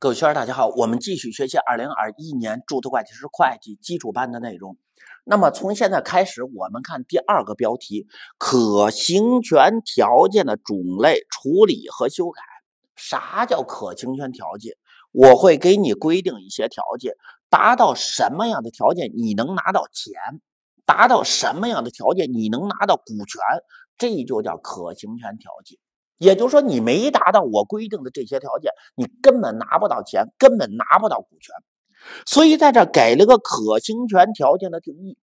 各位学员，大家好，我们继续学习二零二一年注册会计师会计基础班的内容。那么，从现在开始，我们看第二个标题：可行权条件的种类、处理和修改。啥叫可行权条件？我会给你规定一些条件，达到什么样的条件你能拿到钱，达到什么样的条件你能拿到股权，这就叫可行权条件。也就是说，你没达到我规定的这些条件，你根本拿不到钱，根本拿不到股权。所以，在这给了个可行权条件的定义，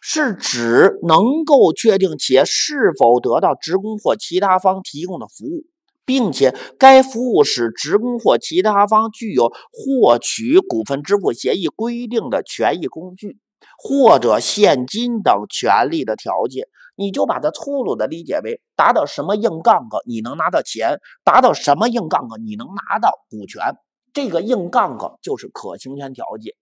是指能够确定企业是否得到职工或其他方提供的服务，并且该服务使职工或其他方具有获取股份支付协议规定的权益工具或者现金等权利的条件。你就把它粗鲁的理解为达到什么硬杠杆你能拿到钱，达到什么硬杠杆你能拿到股权。这个硬杠杆就是可行权条件。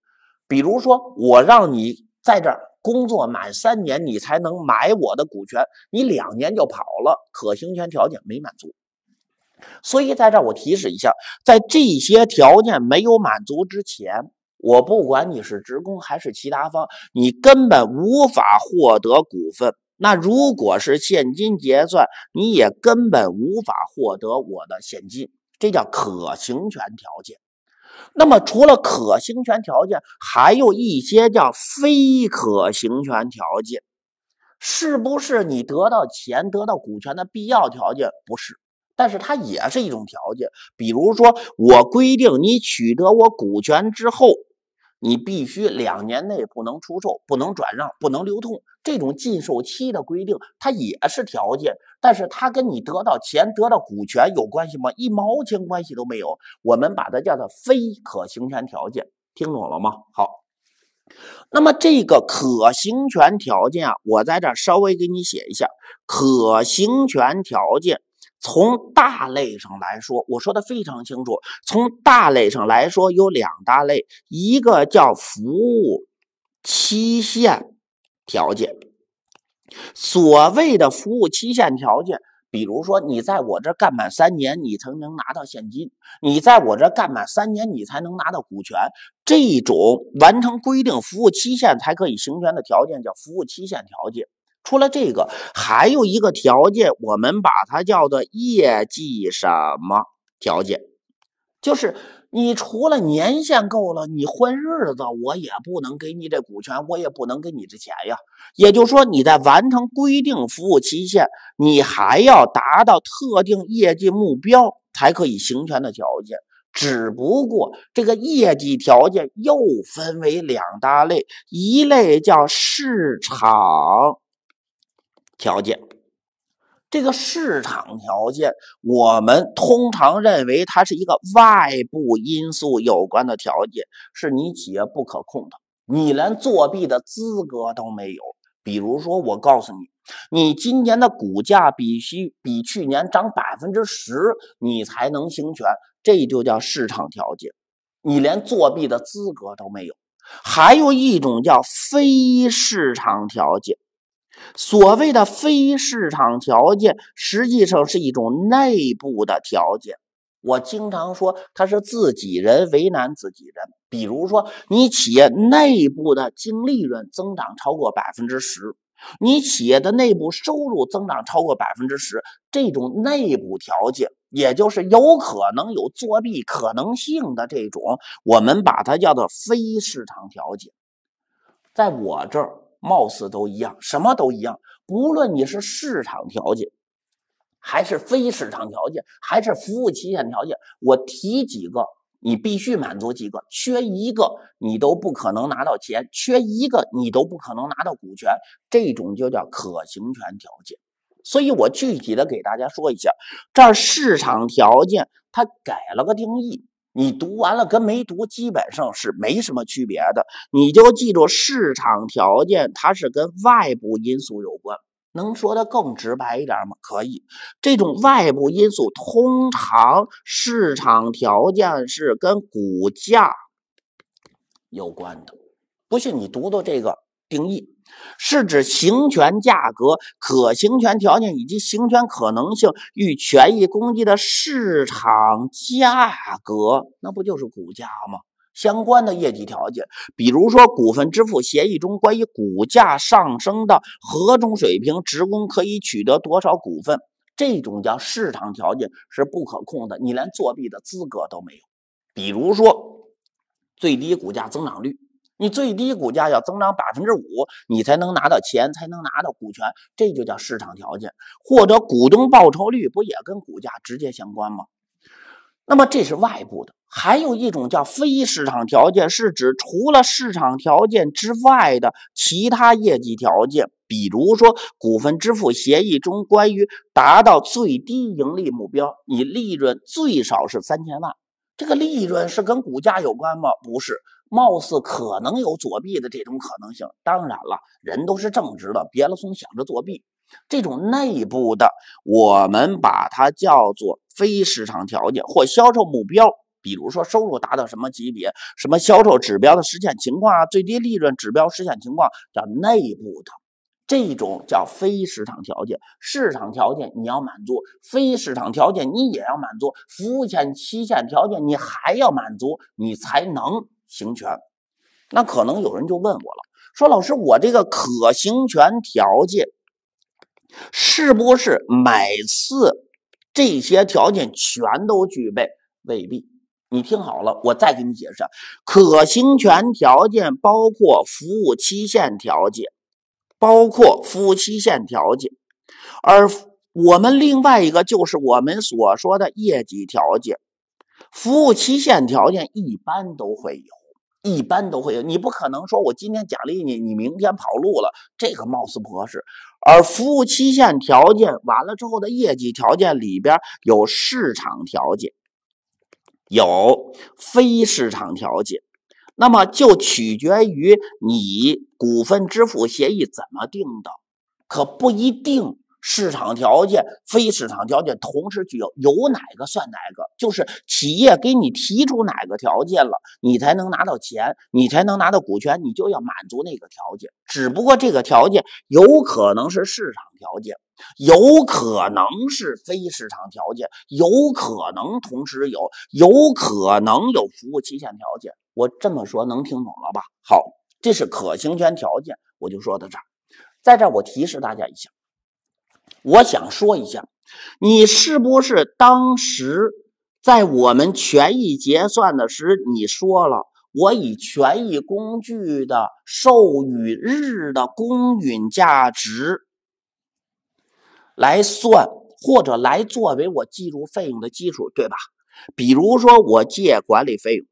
比如说，我让你在这儿工作满三年，你才能买我的股权。你两年就跑了，可行权条件没满足。所以在这儿我提示一下，在这些条件没有满足之前，我不管你是职工还是其他方，你根本无法获得股份。那如果是现金结算，你也根本无法获得我的现金，这叫可行权条件。那么除了可行权条件，还有一些叫非可行权条件，是不是你得到钱、得到股权的必要条件？不是，但是它也是一种条件。比如说，我规定你取得我股权之后。你必须两年内不能出售、不能转让、不能流通，这种禁售期的规定，它也是条件，但是它跟你得到钱、得到股权有关系吗？一毛钱关系都没有。我们把它叫做非可行权条件，听懂了吗？好，那么这个可行权条件啊，我在这稍微给你写一下，可行权条件。从大类上来说，我说的非常清楚。从大类上来说，有两大类，一个叫服务期限条件。所谓的服务期限条件，比如说你在我这干满三年，你才能拿到现金；你在我这干满三年，你才能拿到股权。这种完成规定服务期限才可以行权的条件，叫服务期限条件。除了这个，还有一个条件，我们把它叫做业绩什么条件，就是你除了年限够了，你混日子，我也不能给你这股权，我也不能给你这钱呀。也就是说，你在完成规定服务期限，你还要达到特定业绩目标才可以行权的条件。只不过这个业绩条件又分为两大类，一类叫市场。条件，这个市场条件，我们通常认为它是一个外部因素有关的条件，是你企业不可控的，你连作弊的资格都没有。比如说，我告诉你，你今年的股价必须比去年涨百分之十，你才能行权，这就叫市场条件，你连作弊的资格都没有。还有一种叫非市场条件。所谓的非市场条件，实际上是一种内部的条件。我经常说，他是自己人为难自己人。比如说，你企业内部的净利润增长超过百分之十，你企业的内部收入增长超过百分之十，这种内部条件，也就是有可能有作弊可能性的这种，我们把它叫做非市场条件。在我这儿。貌似都一样，什么都一样。不论你是市场条件，还是非市场条件，还是服务期限条件，我提几个，你必须满足几个，缺一个你都不可能拿到钱，缺一个你都不可能拿到股权。这种就叫可行权条件。所以我具体的给大家说一下，这儿市场条件它改了个定义。你读完了跟没读基本上是没什么区别的，你就记住市场条件它是跟外部因素有关，能说的更直白一点吗？可以，这种外部因素通常市场条件是跟股价有关的，不信你读读这个定义。是指行权价格、可行权条件以及行权可能性与权益公积的市场价格，那不就是股价吗？相关的业绩条件，比如说股份支付协议中关于股价上升到何种水平，职工可以取得多少股份，这种叫市场条件是不可控的，你连作弊的资格都没有。比如说，最低股价增长率。你最低股价要增长百分之五，你才能拿到钱，才能拿到股权，这就叫市场条件。或者股东报酬率不也跟股价直接相关吗？那么这是外部的。还有一种叫非市场条件，是指除了市场条件之外的其他业绩条件，比如说股份支付协议中关于达到最低盈利目标，你利润最少是三千万。这个利润是跟股价有关吗？不是。貌似可能有作弊的这种可能性，当然了，人都是正直的，别了怂想着作弊。这种内部的，我们把它叫做非市场条件或销售目标，比如说收入达到什么级别，什么销售指标的实现情况啊，最低利润指标实现情况，叫内部的，这种叫非市场条件。市场条件你要满足，非市场条件你也要满足，服务限期限条件你还要满足，你才能。行权，那可能有人就问我了，说老师，我这个可行权条件是不是每次这些条件全都具备？未必。你听好了，我再给你解释，可行权条件包括服务期限条件，包括服务期限条件，而我们另外一个就是我们所说的业绩条件。服务期限条件一般都会有，一般都会有。你不可能说我今天奖励你，你明天跑路了，这个貌似不合适。而服务期限条件完了之后的业绩条件里边有市场条件，有非市场条件，那么就取决于你股份支付协议怎么定的，可不一定。市场条件、非市场条件同时具有，有哪个算哪个。就是企业给你提出哪个条件了，你才能拿到钱，你才能拿到股权，你就要满足那个条件。只不过这个条件有可能是市场条件，有可能是非市场条件，有可能同时有，有可能有服务期限条件。我这么说能听懂了吧？好，这是可行权条件，我就说到这儿。在这儿我提示大家一下。我想说一下，你是不是当时在我们权益结算的时，你说了我以权益工具的授予日的公允价值来算，或者来作为我计入费用的基础，对吧？比如说我借管理费用，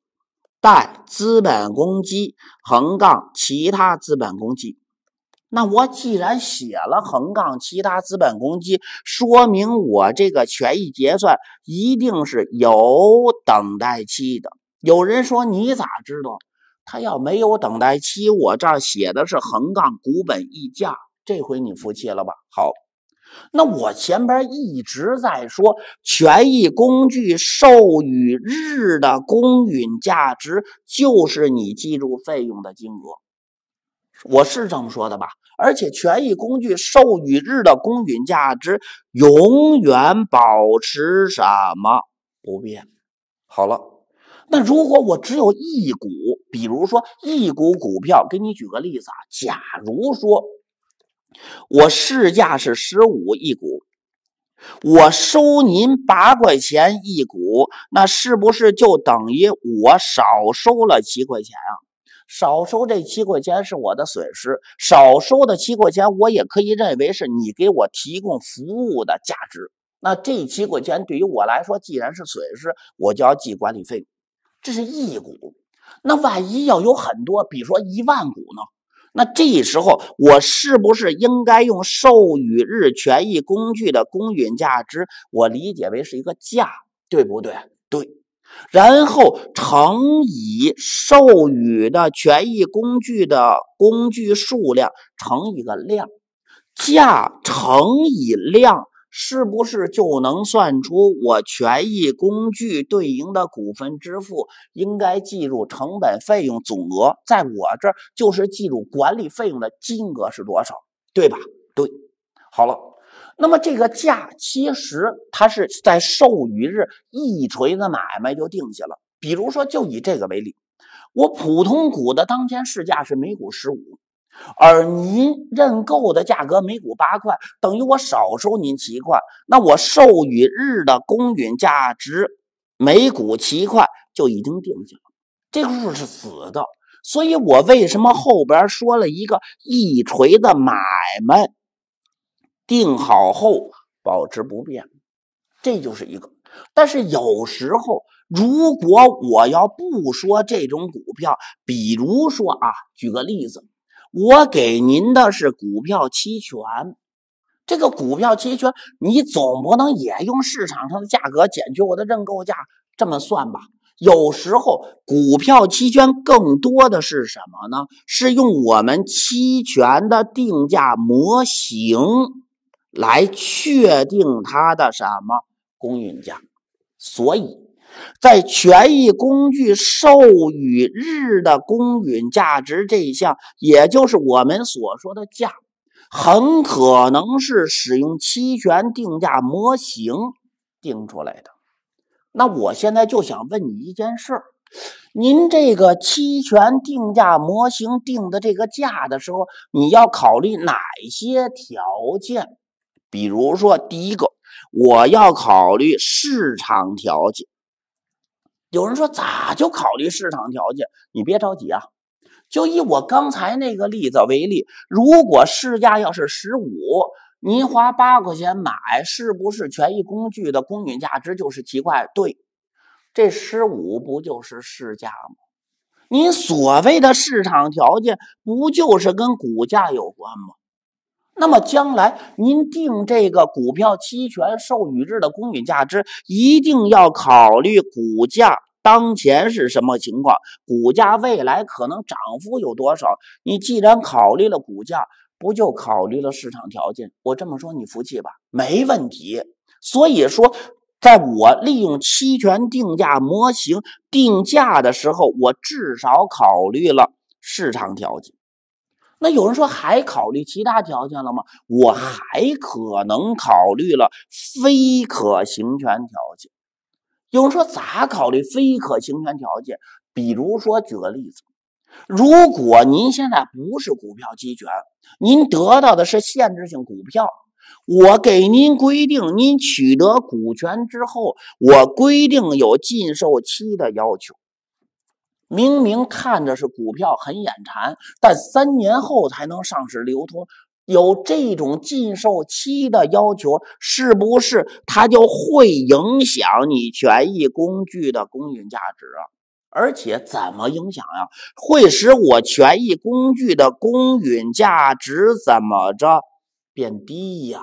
贷资本公积横杠其他资本公积。那我既然写了横杠，其他资本公积，说明我这个权益结算一定是有等待期的。有人说你咋知道？他要没有等待期，我这儿写的是横杠股本溢价。这回你服气了吧？好，那我前边一直在说，权益工具授予日的公允价值就是你计入费用的金额，我是这么说的吧？而且，权益工具授予日的公允价值永远保持什么不变？好了，那如果我只有一股，比如说一股股票，给你举个例子啊，假如说我市价是十五一股，我收您八块钱一股，那是不是就等于我少收了七块钱啊？少收这七块钱是我的损失，少收的七块钱我也可以认为是你给我提供服务的价值。那这七块钱对于我来说，既然是损失，我就要记管理费，这是一股。那万一要有很多，比如说一万股呢？那这时候我是不是应该用授予日权益工具的公允价值？我理解为是一个价，对不对？对。然后乘以授予的权益工具的工具数量，乘一个量，价乘以量，是不是就能算出我权益工具对应的股份支付应该计入成本费用总额？在我这儿就是计入管理费用的金额是多少，对吧？对，好了。那么这个价其实它是在授予日一锤子买卖就定下了。比如说，就以这个为例，我普通股的当天市价是每股十五，而您认购的价格每股八块，等于我少收您七块。那我授予日的公允价值每股七块就已经定下了，这个数是死的。所以我为什么后边说了一个一锤子买卖？定好后保持不变，这就是一个。但是有时候，如果我要不说这种股票，比如说啊，举个例子，我给您的是股票期权，这个股票期权你总不能也用市场上的价格减去我的认购价这么算吧？有时候股票期权更多的是什么呢？是用我们期权的定价模型。来确定它的什么公允价，所以在权益工具授予日的公允价值这一项，也就是我们所说的价，很可能是使用期权定价模型定出来的。那我现在就想问你一件事儿：您这个期权定价模型定的这个价的时候，你要考虑哪些条件？比如说，第一个，我要考虑市场条件。有人说咋就考虑市场条件？你别着急啊，就以我刚才那个例子为例，如果市价要是十五，您花八块钱买，是不是权益工具的公允价值就是七块？对，这十五不就是市价吗？你所谓的市场条件不就是跟股价有关吗？那么将来您定这个股票期权授予日的公允价值，一定要考虑股价当前是什么情况，股价未来可能涨幅有多少。你既然考虑了股价，不就考虑了市场条件？我这么说你服气吧？没问题。所以说，在我利用期权定价模型定价的时候，我至少考虑了市场条件。那有人说还考虑其他条件了吗？我还可能考虑了非可行权条件。有人说咋考虑非可行权条件？比如说，举个例子，如果您现在不是股票期权，您得到的是限制性股票，我给您规定，您取得股权之后，我规定有禁售期的要求。明明看着是股票很眼馋，但三年后才能上市流通，有这种禁售期的要求，是不是它就会影响你权益工具的公允价值啊？而且怎么影响呀？会使我权益工具的公允价值怎么着变低呀？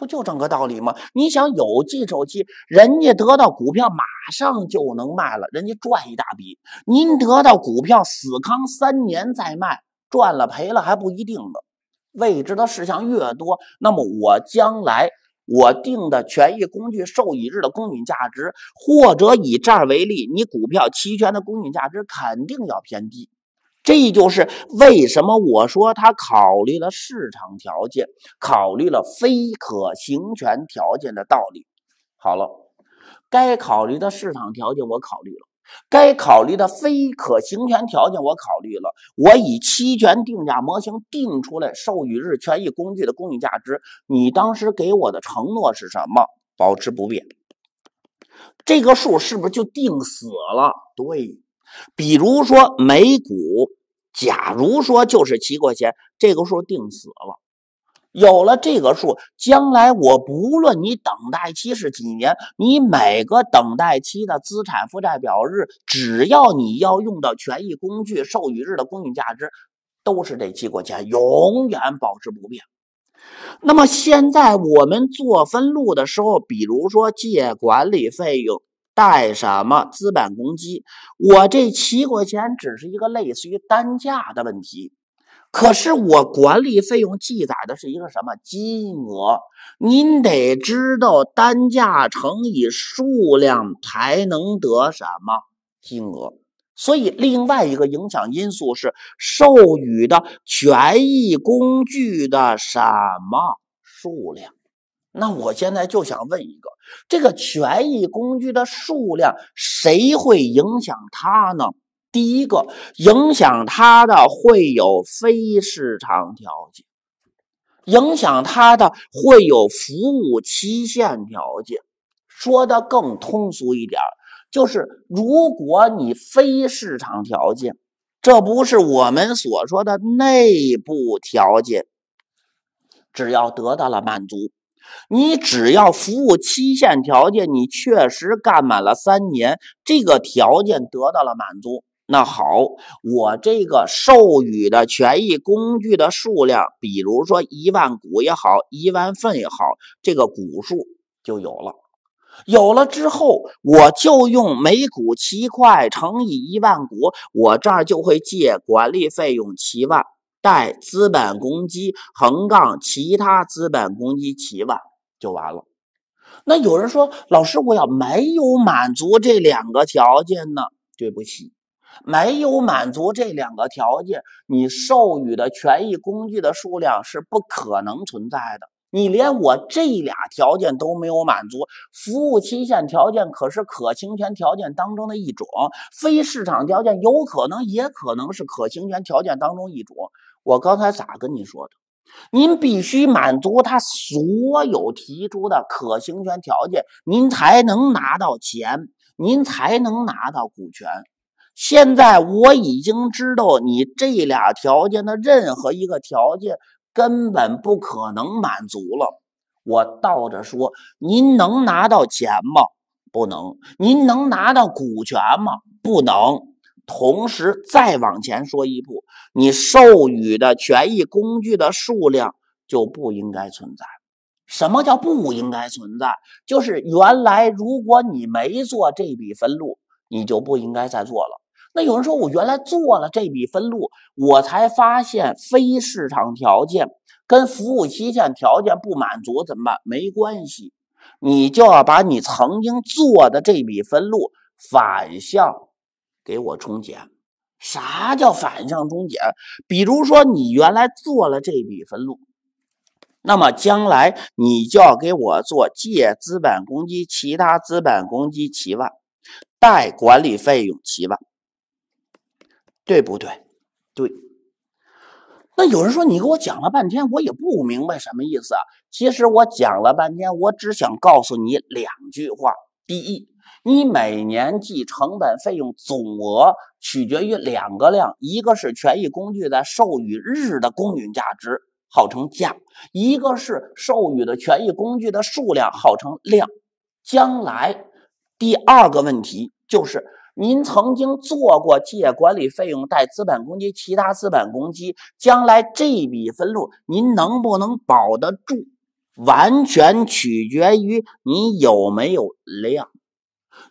不就整个道理吗？你想有记手期，人家得到股票马上就能卖了，人家赚一大笔；您得到股票死扛三年再卖，赚了赔了还不一定呢。未知的事项越多，那么我将来我定的权益工具受益日的公允价值，或者以这儿为例，你股票期权的公允价值肯定要偏低。这就是为什么我说他考虑了市场条件，考虑了非可行权条件的道理。好了，该考虑的市场条件我考虑了，该考虑的非可行权条件我考虑了。我以期权定价模型定出来授予日权益工具的公允价值，你当时给我的承诺是什么？保持不变。这个数是不是就定死了？对。比如说，每股假如说就是七块钱，这个数定死了。有了这个数，将来我不论你等待期是几年，你每个等待期的资产负债表日，只要你要用到权益工具授予日的公允价值，都是这七块钱，永远保持不变。那么现在我们做分录的时候，比如说借管理费用。带什么资本公积？我这七块钱只是一个类似于单价的问题，可是我管理费用记载的是一个什么金额？您得知道单价乘以数量才能得什么金额。所以另外一个影响因素是授予的权益工具的什么数量？那我现在就想问一个，这个权益工具的数量谁会影响它呢？第一个影响它的会有非市场条件，影响它的会有服务期限条件。说的更通俗一点，就是如果你非市场条件，这不是我们所说的内部条件，只要得到了满足。你只要服务期限条件，你确实干满了三年，这个条件得到了满足，那好，我这个授予的权益工具的数量，比如说一万股也好，一万份也好，这个股数就有了。有了之后，我就用每股七块乘以一万股，我这儿就会借管理费用七万。带资本公积横杠，其他资本公积起万就完了。那有人说：“老师，我要没有满足这两个条件呢？”对不起，没有满足这两个条件，你授予的权益工具的数量是不可能存在的。你连我这俩条件都没有满足，服务期限条件可是可行权条件当中的一种，非市场条件有可能也可能是可行权条件当中一种。我刚才咋跟你说的？您必须满足他所有提出的可行权条件，您才能拿到钱，您才能拿到股权。现在我已经知道你这俩条件的任何一个条件根本不可能满足了。我倒着说，您能拿到钱吗？不能。您能拿到股权吗？不能。同时，再往前说一步，你授予的权益工具的数量就不应该存在。什么叫不应该存在？就是原来如果你没做这笔分录，你就不应该再做了。那有人说，我原来做了这笔分录，我才发现非市场条件跟服务期限条件不满足，怎么办？没关系，你就要把你曾经做的这笔分录反向。给我冲减，啥叫反向冲减？比如说你原来做了这笔分录，那么将来你就要给我做借资本公积、其他资本公积七万，贷管理费用七万，对不对？对。那有人说你给我讲了半天，我也不明白什么意思啊。其实我讲了半天，我只想告诉你两句话。第一，你每年记成本费用总额取决于两个量，一个是权益工具的授予日的公允价值，号称价；一个是授予的权益工具的数量，号称量。将来第二个问题就是，您曾经做过借管理费用贷资本公积其他资本公积，将来这笔分录您能不能保得住，完全取决于你有没有量。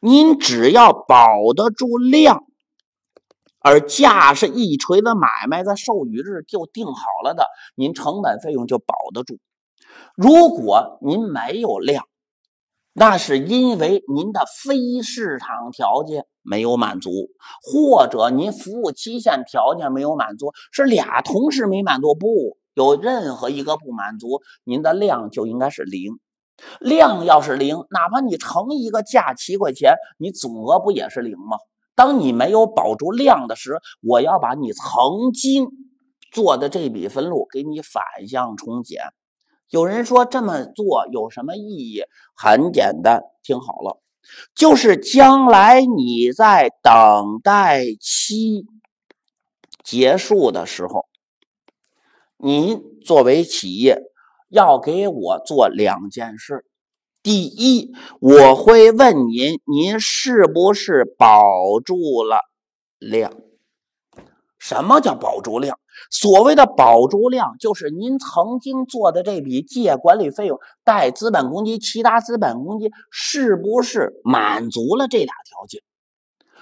您只要保得住量，而价是一锤子买卖，在授予日就定好了的，您成本费用就保得住。如果您没有量，那是因为您的非市场条件没有满足，或者您服务期限条件没有满足，是俩同时没满足。不有任何一个不满足，您的量就应该是零。量要是零，哪怕你乘一个价七块钱，你总额不也是零吗？当你没有保住量的时，我要把你曾经做的这笔分录给你反向重减。有人说这么做有什么意义？很简单，听好了，就是将来你在等待期结束的时候，你作为企业。要给我做两件事，第一，我会问您，您是不是保住了量？什么叫保住量？所谓的保住量，就是您曾经做的这笔借管理费用、贷资本公积、其他资本公积，是不是满足了这俩条件？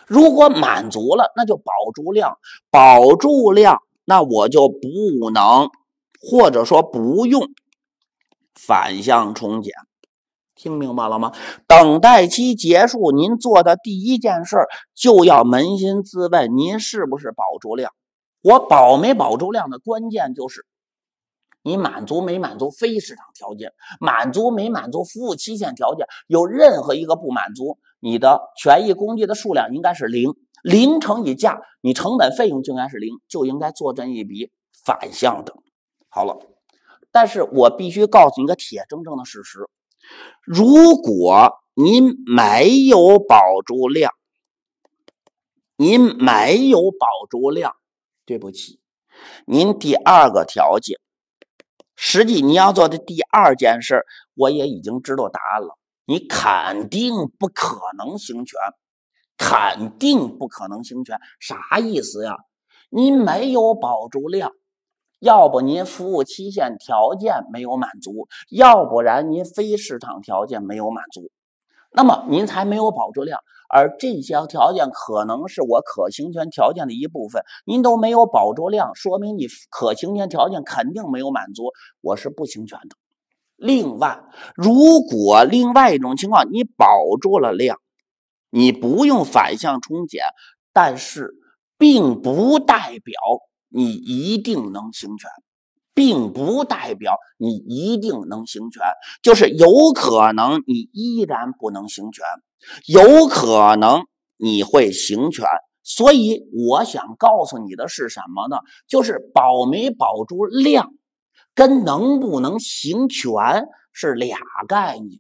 如果满足了，那就保住量。保住量，那我就不能，或者说不用。反向重减，听明白了吗？等待期结束，您做的第一件事就要扪心自问：您是不是保住量？我保没保住量的关键就是，你满足没满足非市场条件，满足没满足服务期限条件？有任何一个不满足，你的权益工具的数量应该是零，零乘以价，你成本费用就应该是零，就应该做这一笔反向的。好了。但是我必须告诉你个铁铮铮的事实：如果您没有保住量，您没有保住量，对不起，您第二个条件，实际你要做的第二件事，我也已经知道答案了，你肯定不可能行权，肯定不可能行权，啥意思呀？您没有保住量。要不您服务期限条件没有满足，要不然您非市场条件没有满足，那么您才没有保住量。而这些条件可能是我可行权条件的一部分，您都没有保住量，说明你可行权条件肯定没有满足，我是不行权的。另外，如果另外一种情况，你保住了量，你不用反向冲减，但是并不代表。你一定能行权，并不代表你一定能行权，就是有可能你依然不能行权，有可能你会行权。所以我想告诉你的是什么呢？就是保没保住量，跟能不能行权是俩概念。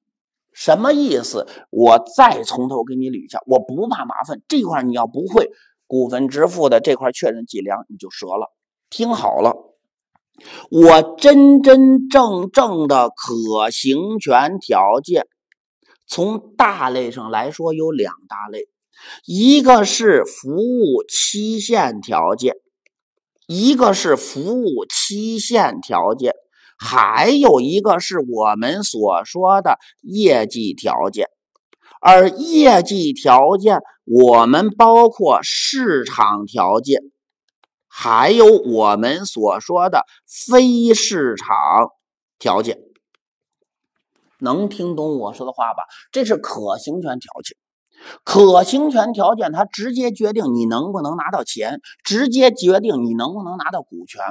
什么意思？我再从头给你捋一下，我不怕麻烦。这块你要不会。股份支付的这块确认计量你就折了。听好了，我真真正正的可行权条件，从大类上来说有两大类，一个是服务期限条件，一个是服务期限条件，还有一个是我们所说的业绩条件，而业绩条件。我们包括市场条件，还有我们所说的非市场条件，能听懂我说的话吧？这是可行权条件，可行权条件它直接决定你能不能拿到钱，直接决定你能不能拿到股权。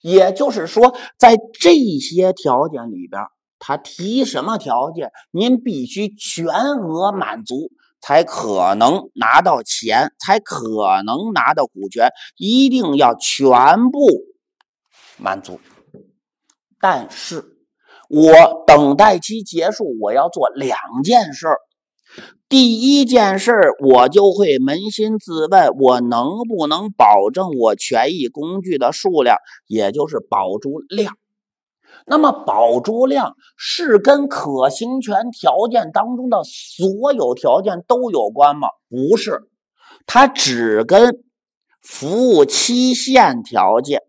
也就是说，在这些条件里边，他提什么条件，您必须全额满足。才可能拿到钱，才可能拿到股权，一定要全部满足。但是，我等待期结束，我要做两件事。第一件事，我就会扪心自问，我能不能保证我权益工具的数量，也就是保住量。那么，保住量是跟可行权条件当中的所有条件都有关吗？不是，它只跟服务期限条件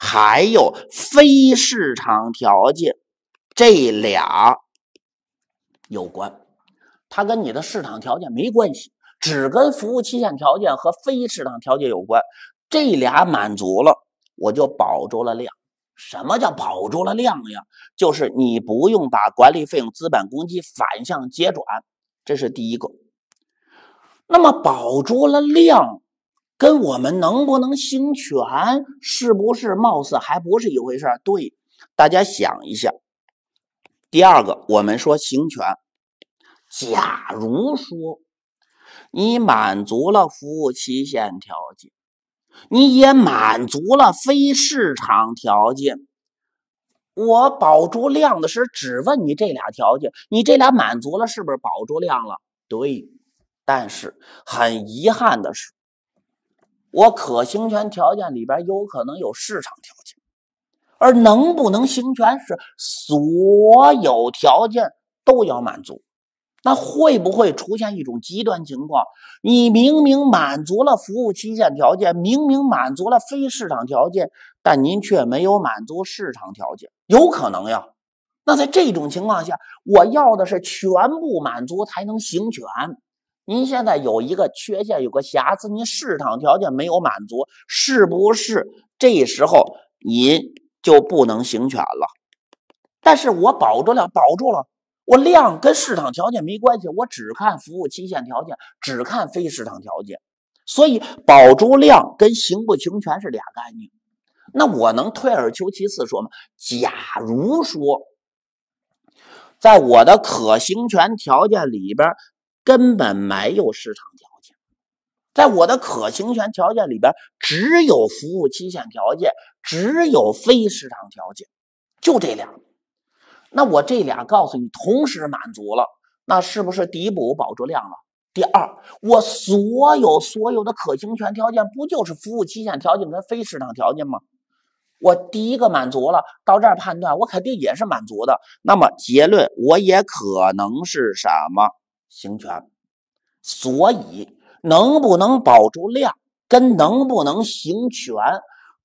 还有非市场条件这俩有关，它跟你的市场条件没关系，只跟服务期限条件和非市场条件有关。这俩满足了，我就保住了量。什么叫保住了量呀？就是你不用把管理费用、资本公积反向结转，这是第一个。那么保住了量，跟我们能不能行权，是不是貌似还不是一回事？对，大家想一下。第二个，我们说行权，假如说你满足了服务期限条件。你也满足了非市场条件，我保住量的是只问你这俩条件，你这俩满足了是不是保住量了？对。但是很遗憾的是，我可行权条件里边有可能有市场条件，而能不能行权是所有条件都要满足。那会不会出现一种极端情况？你明明满足了服务期限条件，明明满足了非市场条件，但您却没有满足市场条件，有可能呀？那在这种情况下，我要的是全部满足才能行权。您现在有一个缺陷，有个瑕疵，您市场条件没有满足，是不是这时候您就不能行权了？但是我保住了，保住了。我量跟市场条件没关系，我只看服务期限条件，只看非市场条件，所以保住量跟行不行权是俩概念。那我能退而求其次说吗？假如说，在我的可行权条件里边根本没有市场条件，在我的可行权条件里边只有服务期限条件，只有非市场条件，就这俩。那我这俩告诉你，同时满足了，那是不是抵补保住量了？第二，我所有所有的可行权条件不就是服务期限条件跟非市场条件吗？我第一个满足了，到这儿判断我肯定也是满足的。那么结论我也可能是什么行权？所以能不能保住量，跟能不能行权？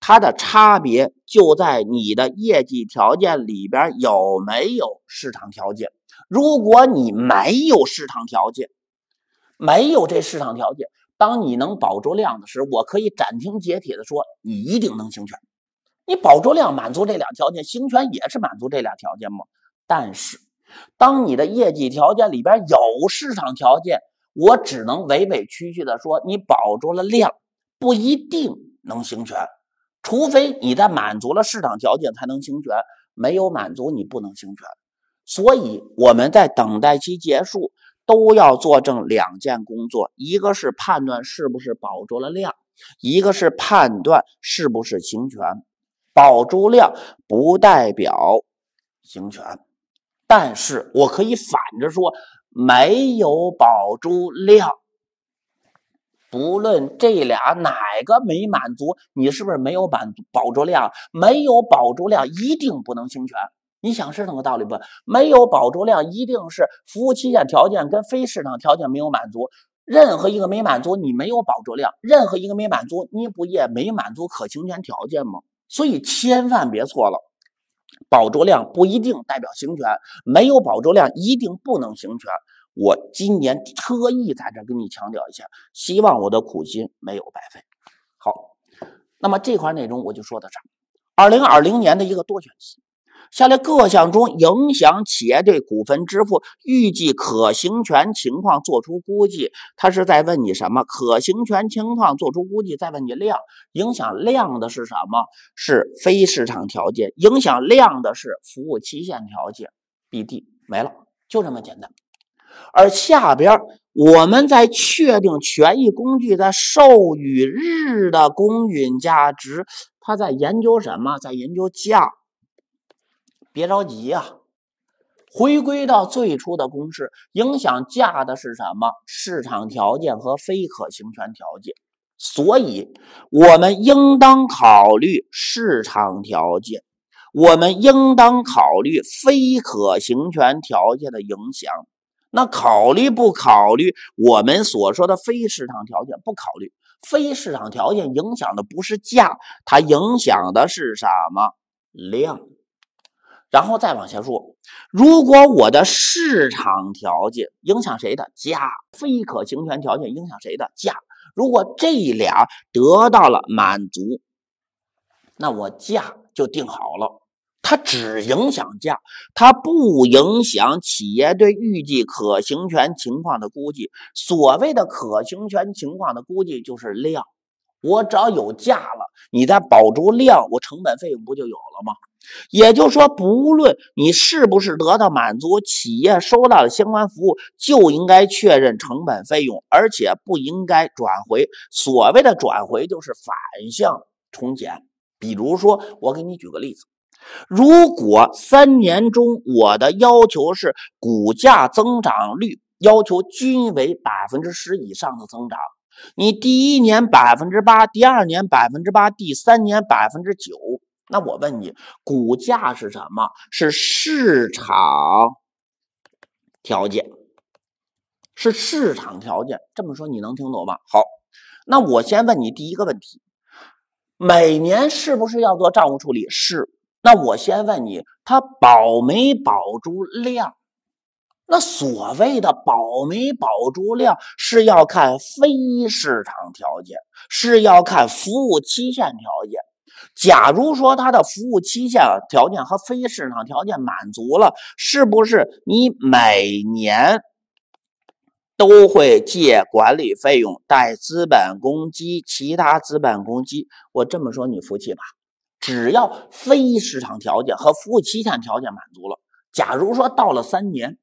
它的差别就在你的业绩条件里边有没有市场条件。如果你没有市场条件，没有这市场条件，当你能保住量的时候，我可以斩钉截铁的说，你一定能行权。你保住量满足这俩条件，行权也是满足这俩条件嘛。但是，当你的业绩条件里边有市场条件，我只能委委屈屈的说，你保住了量不一定能行权。除非你在满足了市场条件才能行权，没有满足你不能行权。所以我们在等待期结束都要做证两件工作：一个是判断是不是保住了量，一个是判断是不是侵权。保住量不代表侵权，但是我可以反着说，没有保住量。不论这俩哪个没满足，你是不是没有满足保住量？没有保住量，一定不能行权。你想是那个道理不？没有保住量，一定是服务期限条件跟非市场条件没有满足。任何一个没满足，你没有保住量；任何一个没满足，你不也没满足可行权条件吗？所以千万别错了，保住量不一定代表行权，没有保住量一定不能行权。我今年特意在这跟你强调一下，希望我的苦心没有白费。好，那么这块内容我就说到这儿。二零二零年的一个多选题，下列各项中影响企业对股份支付预计可行权情况做出估计，它是在问你什么？可行权情况做出估计，再问你量，影响量的是什么？是非市场条件，影响量的是服务期限条件。B、D 没了，就这么简单。而下边我们在确定权益工具在授予日的公允价值，它在研究什么？在研究价。别着急呀，回归到最初的公式，影响价的是什么？市场条件和非可行权条件。所以我们应当考虑市场条件，我们应当考虑非可行权条件的影响。那考虑不考虑我们所说的非市场条件？不考虑，非市场条件影响的不是价，它影响的是什么量？然后再往下说，如果我的市场条件影响谁的价，非可行权条件影响谁的价，如果这俩得到了满足，那我价就定好了。它只影响价，它不影响企业对预计可行权情况的估计。所谓的可行权情况的估计就是量。我只要有价了，你再保住量，我成本费用不就有了吗？也就是说，不论你是不是得到满足，企业收到的相关服务就应该确认成本费用，而且不应该转回。所谓的转回就是反向重减。比如说，我给你举个例子。如果三年中我的要求是股价增长率要求均为百分之十以上的增长，你第一年百分之八，第二年百分之八，第三年百分之九，那我问你，股价是什么？是市场条件，是市场条件。这么说你能听懂吗？好，那我先问你第一个问题，每年是不是要做账务处理？是。那我先问你，它保没保住量？那所谓的保没保住量，是要看非市场条件，是要看服务期限条件。假如说它的服务期限条件和非市场条件满足了，是不是你每年都会借管理费用贷资本公积其他资本公积？我这么说你服气吧？只要非市场条件和服务期限条件满足了，假如说到了三年，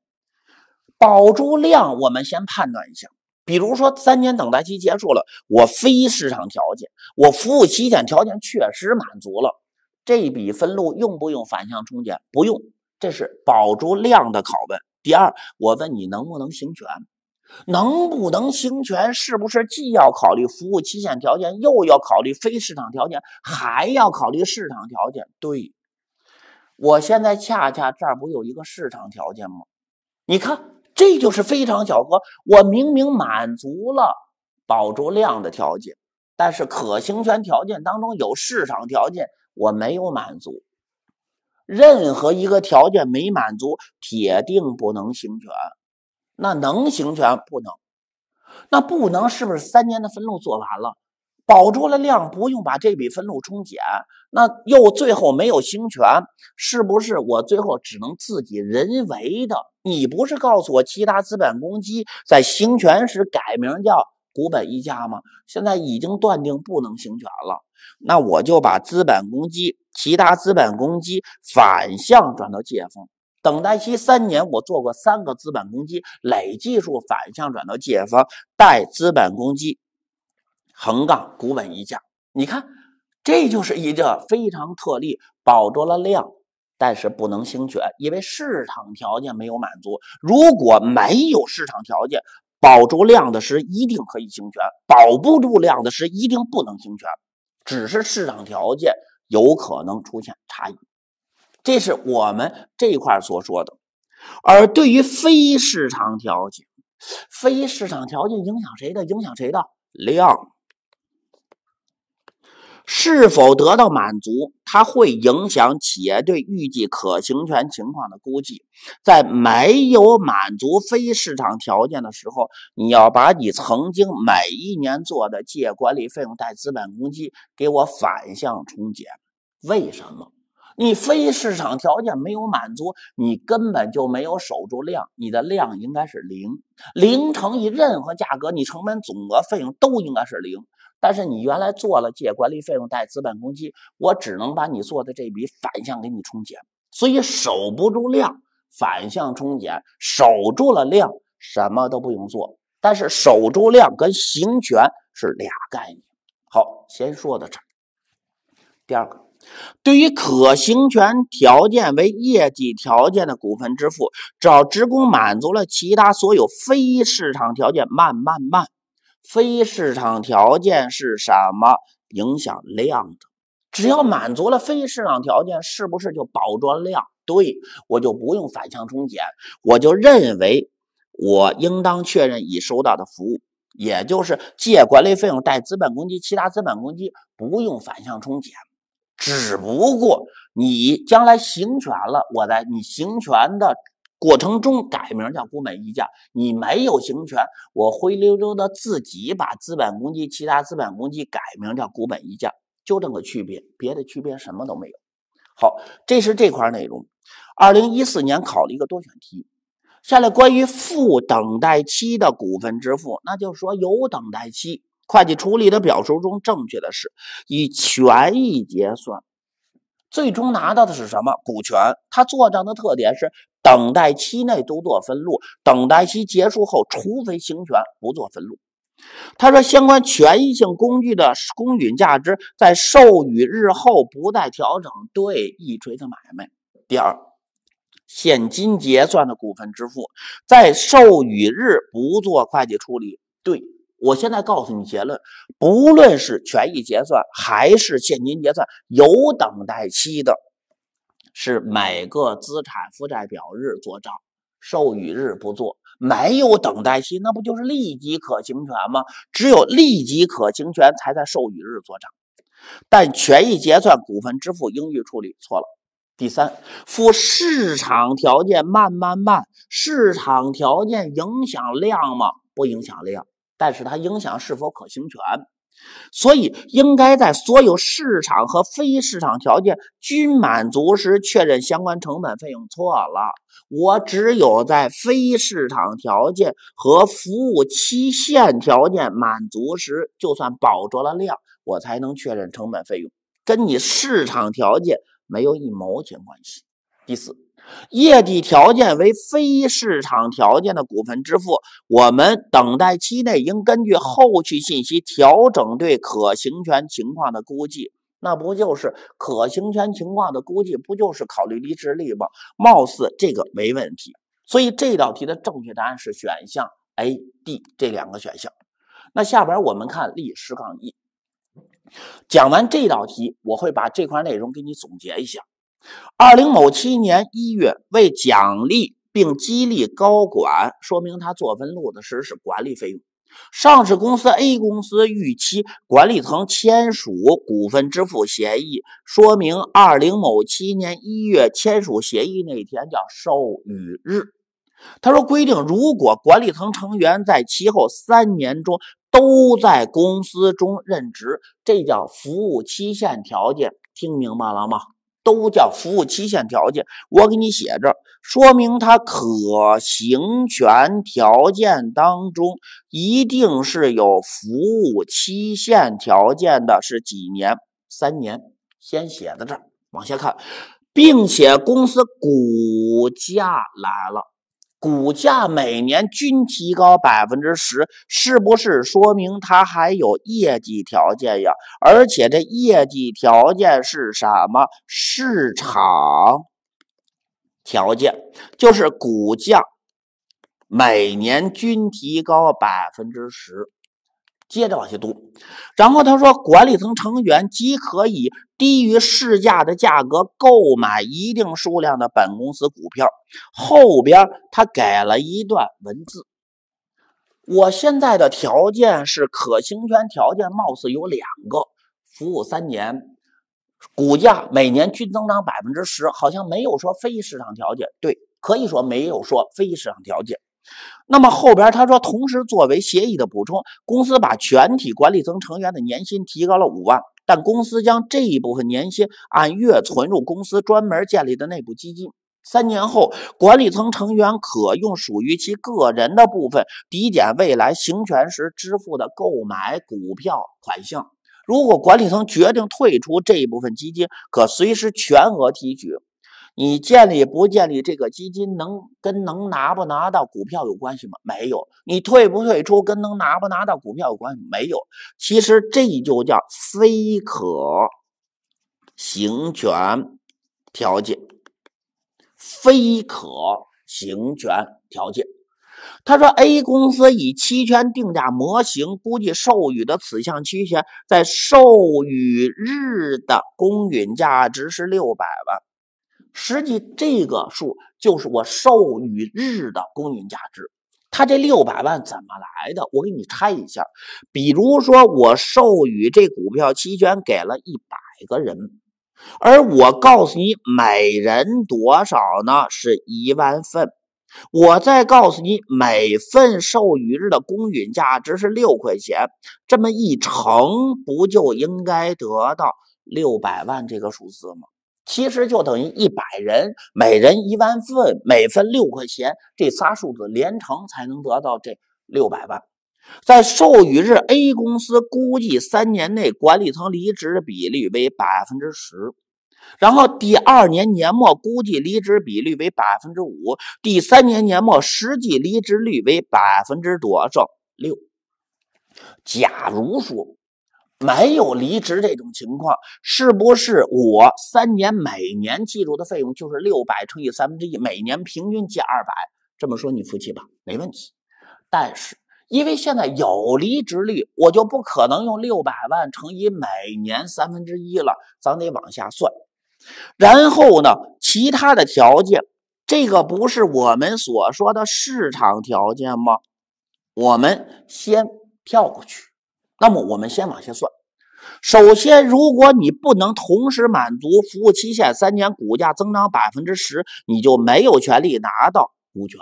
保住量，我们先判断一下。比如说三年等待期结束了，我非市场条件，我服务期限条件确实满足了，这笔分录用不用反向冲减？不用，这是保住量的拷问。第二，我问你能不能行权？能不能行权？是不是既要考虑服务期限条件，又要考虑非市场条件，还要考虑市场条件？对，我现在恰恰这儿不有一个市场条件吗？你看，这就是非常巧合。我明明满足了保住量的条件，但是可行权条件当中有市场条件，我没有满足。任何一个条件没满足，铁定不能行权。那能行权不能？那不能是不是三年的分录做完了，保住了量，不用把这笔分录冲减？那又最后没有行权，是不是我最后只能自己人为的？你不是告诉我其他资本公积在行权时改名叫股本溢价吗？现在已经断定不能行权了，那我就把资本公积、其他资本公积反向转到借方。等待期三年，我做过三个资本公积累计数反向转到借方，带资本公积横杠股本溢价。你看，这就是一个非常特例，保住了量，但是不能行权，因为市场条件没有满足。如果没有市场条件，保住量的时一定可以行权，保不住量的时一定不能行权，只是市场条件有可能出现差异。这是我们这块所说的，而对于非市场条件，非市场条件影响谁的？影响谁的量是否得到满足？它会影响企业对预计可行权情况的估计。在没有满足非市场条件的时候，你要把你曾经每一年做的借管理费用贷资本公积给我反向冲减。为什么？你非市场条件没有满足，你根本就没有守住量，你的量应该是零，零乘以任何价格，你成本总额费用都应该是零。但是你原来做了借管理费用贷资本公积，我只能把你做的这笔反向给你冲减，所以守不住量，反向冲减。守住了量，什么都不用做。但是守住量跟行权是俩概念。好，先说到这儿。第二个。对于可行权条件为业绩条件的股份支付，只要职工满足了其他所有非市场条件，慢慢慢，非市场条件是什么？影响量的，只要满足了非市场条件，是不是就保着量？对我就不用反向冲减，我就认为我应当确认已收到的服务，也就是借管理费用，贷资本公积，其他资本公积不用反向冲减。只不过你将来行权了，我在你行权的过程中改名叫股本溢价；你没有行权，我灰溜溜的自己把资本公积、其他资本公积改名叫股本溢价，就这么个区别，别的区别什么都没有。好，这是这块内容。二零一四年考了一个多选题，下来关于负等待期的股份支付，那就说有等待期。会计处理的表述中正确的是以权益结算，最终拿到的是什么？股权。它做账的特点是等待期内都做分录，等待期结束后，除非行权，不做分录。他说，相关权益性工具的公允价值在授予日后不再调整，对，一锤子买卖。第二，现金结算的股份支付在授予日不做会计处理，对。我现在告诉你结论：不论是权益结算还是现金结算，有等待期的，是每个资产负债表日做账，授予日不做；没有等待期，那不就是立即可行权吗？只有立即可行权才在授予日做账。但权益结算股份支付应予处理错了。第三，负市场条件慢慢慢，市场条件影响量吗？不影响量。但是它影响是否可行权，所以应该在所有市场和非市场条件均满足时确认相关成本费用。错了，我只有在非市场条件和服务期限条件满足时，就算保住了量，我才能确认成本费用，跟你市场条件没有一毛钱关系。第四。业绩条件为非市场条件的股份支付，我们等待期内应根据后续信息调整对可行权情况的估计。那不就是可行权情况的估计，不就是考虑离职率吗？貌似这个没问题。所以这道题的正确答案是选项 A、D 这两个选项。那下边我们看例十杠一。讲完这道题，我会把这块内容给你总结一下。二零某七年一月，为奖励并激励高管，说明他做分录的实是管理费用。上市公司 A 公司预期管理层签署股份支付协议，说明二零某七年一月签署协议那天叫授予日。他说规定，如果管理层成员在其后三年中都在公司中任职，这叫服务期限条件。听明白了吗？都叫服务期限条件，我给你写这，说明它可行权条件当中一定是有服务期限条件的，是几年？三年，先写在这儿，往下看，并且公司股价来了。股价每年均提高百分之十，是不是说明它还有业绩条件呀？而且这业绩条件是什么？市场条件，就是股价每年均提高百分之十。接着往下读，然后他说，管理层成员即可以低于市价的价格购买一定数量的本公司股票。后边他改了一段文字，我现在的条件是可行权条件，貌似有两个：服务三年，股价每年均增长百分之十，好像没有说非市场条件。对，可以说没有说非市场条件。那么后边他说，同时作为协议的补充，公司把全体管理层成员的年薪提高了五万，但公司将这一部分年薪按月存入公司专门建立的内部基金。三年后，管理层成员可用属于其个人的部分抵减未来行权时支付的购买股票款项。如果管理层决定退出，这一部分基金可随时全额提取。你建立不建立这个基金，能跟能拿不拿到股票有关系吗？没有。你退不退出跟能拿不拿到股票有关系没有？其实这就叫非可行权条件，非可行权条件。他说，A 公司以期权定价模型估计授予的此项期权在授予日的公允价值是六百万。实际这个数就是我授予日的公允价值。他这六百万怎么来的？我给你拆一下。比如说，我授予这股票期权给了一百个人，而我告诉你每人多少呢？是一万份。我再告诉你每份授予日的公允价值是六块钱，这么一乘，不就应该得到六百万这个数字吗？其实就等于一百人，每人一万份，每份六块钱，这仨数字连乘才能得到这六百万。在授予日，A 公司估计三年内管理层离职的比率为百分之十，然后第二年年末估计离职比率为百分之五，第三年年末实际离职率为百分之多少？六。假如说。没有离职这种情况，是不是我三年每年记住的费用就是六百乘以三分之一，每年平均借二百？这么说你服气吧？没问题。但是因为现在有离职率，我就不可能用六百万乘以每年三分之一了，咱得往下算。然后呢，其他的条件，这个不是我们所说的市场条件吗？我们先跳过去。那么我们先往下算，首先，如果你不能同时满足服务期限三年、股价增长百分之十，你就没有权利拿到股权，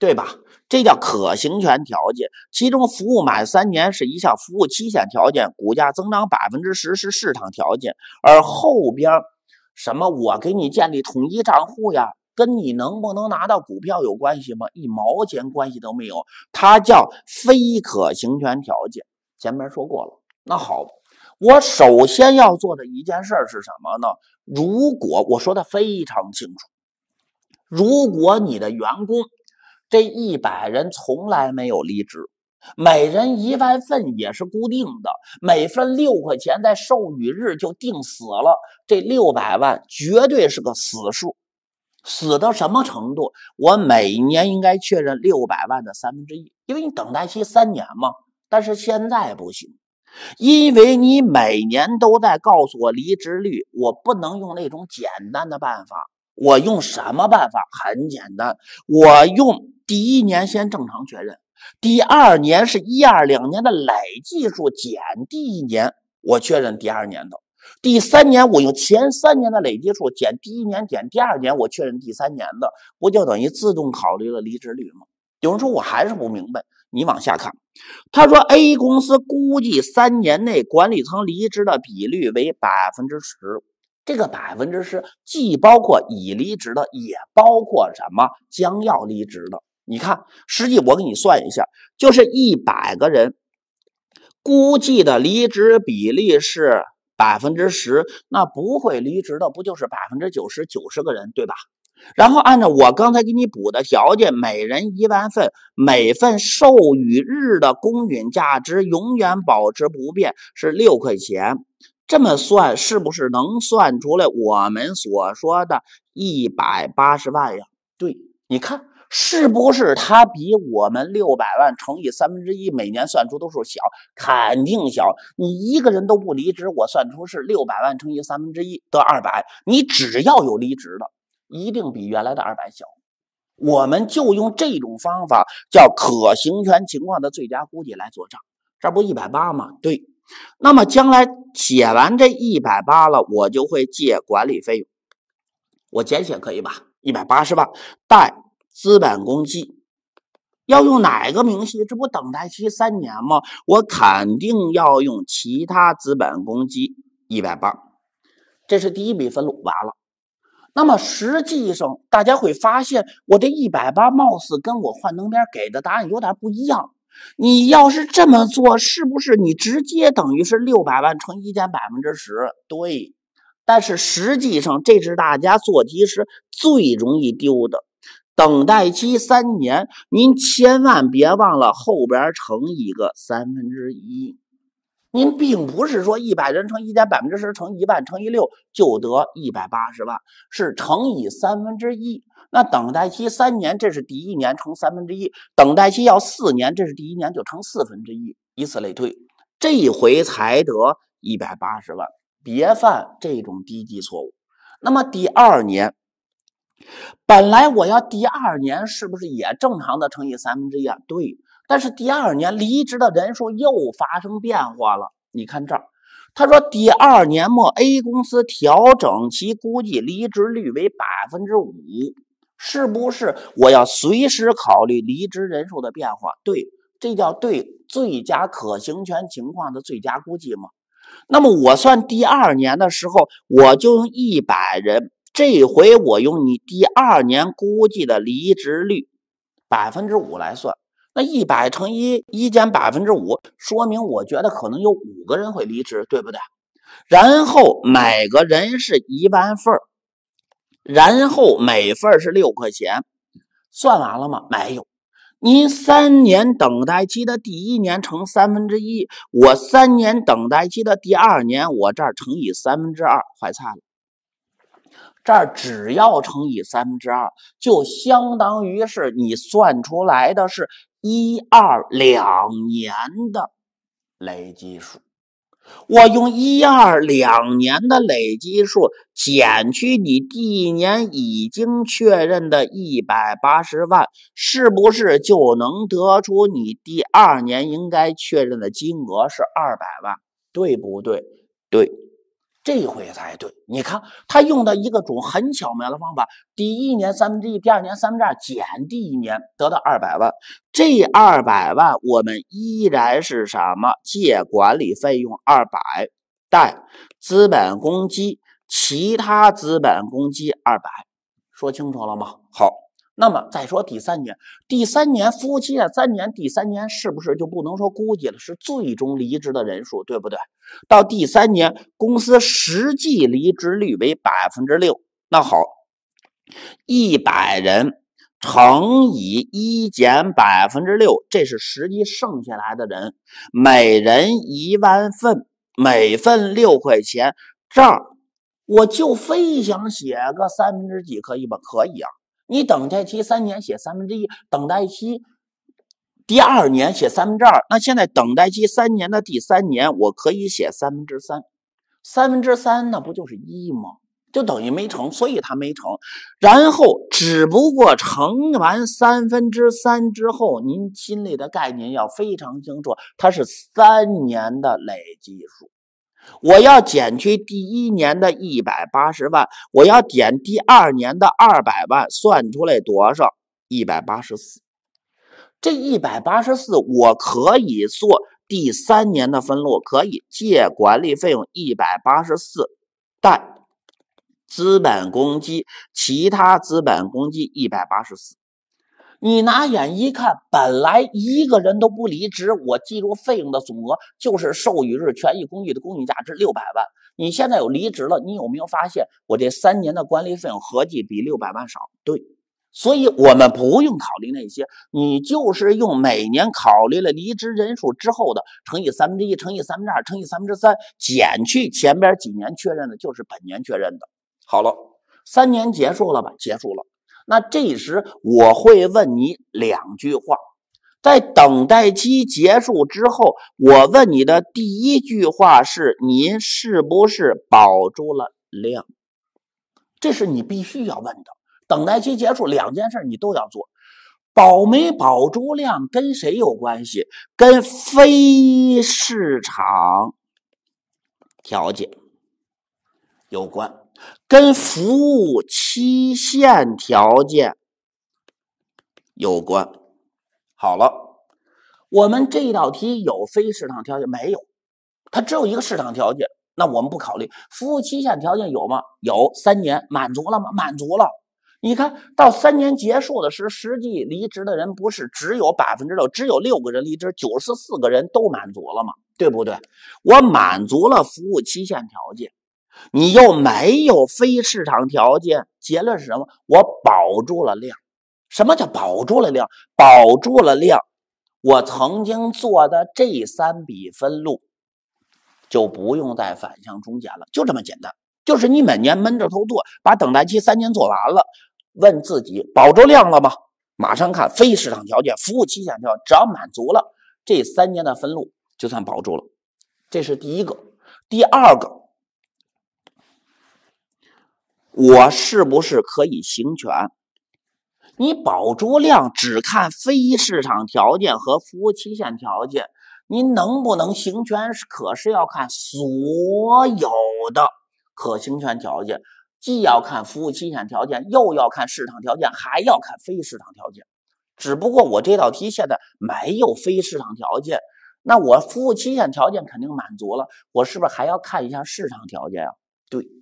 对吧？这叫可行权条件。其中，服务满三年是一项服务期限条件，股价增长百分之十是市场条件。而后边什么，我给你建立统一账户呀，跟你能不能拿到股票有关系吗？一毛钱关系都没有，它叫非可行权条件。前面说过了，那好，我首先要做的一件事是什么呢？如果我说的非常清楚，如果你的员工这一百人从来没有离职，每人一万份也是固定的，每份六块钱，在授予日就定死了，这六百万绝对是个死数。死到什么程度？我每年应该确认六百万的三分之一，因为你等待期三年嘛。但是现在不行，因为你每年都在告诉我离职率，我不能用那种简单的办法。我用什么办法？很简单，我用第一年先正常确认，第二年是一二两年的累计数减第一年，我确认第二年的；第三年我用前三年的累计数减第一年减第二年，我确认第三年的，不就等于自动考虑了离职率吗？有人说我还是不明白。你往下看，他说 A 公司估计三年内管理层离职的比率为百分之十，这个百分之十既包括已离职的，也包括什么将要离职的。你看，实际我给你算一下，就是一百个人，估计的离职比例是百分之十，那不会离职的不就是百分之九十九十个人，对吧？然后按照我刚才给你补的条件，每人一万份，每份授予日的公允价值永远保持不变，是六块钱。这么算，是不是能算出来我们所说的一百八十万呀？对，你看是不是它比我们六百万乘以三分之一每年算出的数小？肯定小。你一个人都不离职，我算出是六百万乘以三分之一得二百。你只要有离职的。一定比原来的二百小，我们就用这种方法叫可行权情况的最佳估计来做账，这不一百八吗？对，那么将来写完这一百八了，我就会借管理费用，我简写可以吧？一百八十吧？贷资本公积，要用哪个明细？这不等待期三年吗？我肯定要用其他资本公积一百八，这是第一笔分录，完了。那么实际上，大家会发现我这一百八貌似跟我幻灯片给的答案有点不一样。你要是这么做，是不是你直接等于是六百万乘一减百分之十？对。但是实际上，这是大家做题时最容易丢的。等待期三年，您千万别忘了后边乘一个三分之一。您并不是说一百人乘一点百分之十乘一万乘以六就得一百八十万，是乘以三分之一。那等待期三年，这是第一年乘三分之一；等待期要四年，这是第一年就乘四分之一，以此类推，这一回才得一百八十万。别犯这种低级错误。那么第二年，本来我要第二年是不是也正常的乘以三分之一啊？对。但是第二年离职的人数又发生变化了。你看这儿，他说第二年末 A 公司调整其估计离职率为百分之五，是不是我要随时考虑离职人数的变化？对，这叫对最佳可行权情况的最佳估计吗？那么我算第二年的时候，我就用一百人，这回我用你第二年估计的离职率百分之五来算。那一百乘一，一减百分之五，说明我觉得可能有五个人会离职，对不对？然后每个人是一万份然后每份是六块钱，算完了吗？没有。您三年等待期的第一年乘三分之一，我三年等待期的第二年，我这儿乘以三分之二，坏菜了。这儿只要乘以三分之二，就相当于是你算出来的是一二两年的累计数。我用一二两年的累计数减去你第一年已经确认的一百八十万，是不是就能得出你第二年应该确认的金额是二百万？对不对？对。这回才对，你看他用的一个种很巧妙的方法，第一年三分之一，第二年三分之二减第一年得到二百万，这二百万我们依然是什么借管理费用二百，贷资本公积其他资本公积二百，说清楚了吗？好。那么再说第三年，第三年夫妻啊，三年，第三年是不是就不能说估计了？是最终离职的人数，对不对？到第三年，公司实际离职率为百分之六。那好，一百人乘以一减百分之六，这是实际剩下来的人。每人一万份，每份六块钱。这儿我就非想写个三分之几，可以吧？可以啊。你等待期三年写三分之一，等待期第二年写三分之二，那现在等待期三年的第三年，我可以写三分之三，三分之三那不就是一吗？就等于没成，所以他没成。然后只不过乘完三分之三之后，您心里的概念要非常清楚，它是三年的累计数。我要减去第一年的一百八十万，我要减第二年的二百万，算出来多少？一百八十四。这一百八十四，我可以做第三年的分录，可以借管理费用一百八十四，贷资本公积其他资本公积一百八十四。你拿眼一看，本来一个人都不离职，我计入费用的总额就是授予日权益工具的公允价值六百万。你现在有离职了，你有没有发现我这三年的管理费用合计比六百万少？对，所以我们不用考虑那些，你就是用每年考虑了离职人数之后的乘以三分之一，乘以三分之二，乘以三分之三，减去前边几年确认的，就是本年确认的。好了，三年结束了吧？结束了。那这时我会问你两句话，在等待期结束之后，我问你的第一句话是：您是不是保住了量？这是你必须要问的。等待期结束，两件事你都要做，保没保住量跟谁有关系？跟非市场条件有关。跟服务期限条件有关。好了，我们这一道题有非市场条件没有？它只有一个市场条件，那我们不考虑。服务期限条件有吗？有三年，满足了吗？满足了。你看到三年结束的时候，实际离职的人不是只有百分之六，只有六个人离职，九十四个人都满足了吗？对不对？我满足了服务期限条件。你又没有非市场条件，结论是什么？我保住了量。什么叫保住了量？保住了量，我曾经做的这三笔分录，就不用再反向冲减了，就这么简单。就是你每年闷着头做，把等待期三年做完了，问自己保住量了吗？马上看非市场条件、服务期限条，只要满足了这三年的分录，就算保住了。这是第一个，第二个。我是不是可以行权？你保住量只看非市场条件和服务期限条件，您能不能行权可是要看所有的可行权条件，既要看服务期限条件，又要看市场条件，还要看非市场条件。只不过我这道题现在没有非市场条件，那我服务期限条件肯定满足了，我是不是还要看一下市场条件啊？对。